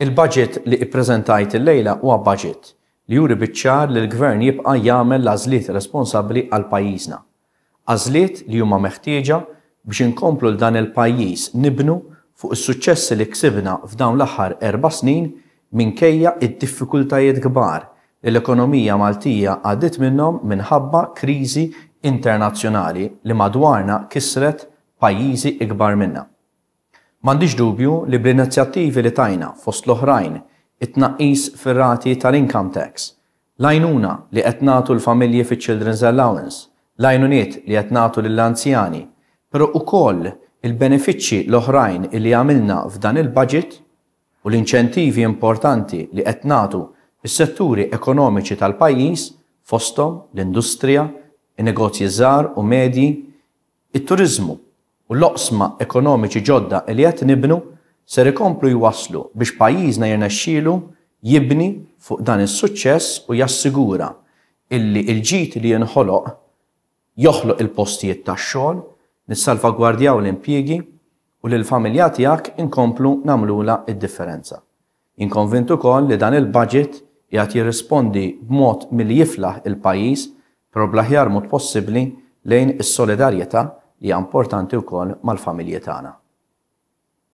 Il-budget li ippreżentajt il-lejla huwa budget li juri biċċar li l-gvern jibqa' jagħmel l-għażliet responsabbli għal pajjiżna. Għażliet li huma meħtieġa biex inkomplu l dan il-pajjiż nibnu fuq is-suċċessi li ksibna f'dawn l-aħħar erba' snin minkejja id-diffikultajiet kbar li l-ekonomija Maltija għaddit minnhom minħabba kriżi internazzjonali li madwarna kisret pajjiżi ikbar minna. M'għandix dubju li bl-inizjattivi li tajna fost l-oħrajn it-tnaqqis fir-rati tal-income tax, lajnuna li qed nagħtu l-familji fiċ-Children's Allowance, lajnuniet li qed nagħtu lill-anzjani, però ukoll il-benefiċċji l-oħrajn li għamilna f'dan il-budget u l-inċentivi importanti li qed nagħtu is-setturi ekonomiċi tal-pajjiż fosthom l-industrija, in-negozji żgħar u medji, it-turizmu u l-oqsma ekonomiċi ġodda li qed nibnu ser ikomplu jwaslu biex pajjiżna jirnexxielu jibni fuq dan is-suċċess u jassigura illi il-ġit li jinħoloq joħloq il-postijiet tax-xogħol, nissalvagwardjaw l-impjiegi u l familja tiegħek inkomplu nagħmlula id-differenza. Inkonvint ukoll li dan il-budget jgħat jirrispondi b'mod milli jiflaħ il-pajjiż problaħjar mod possibbli lejn is-solidarjetà hija importanti wkoll mal-familji tagħna.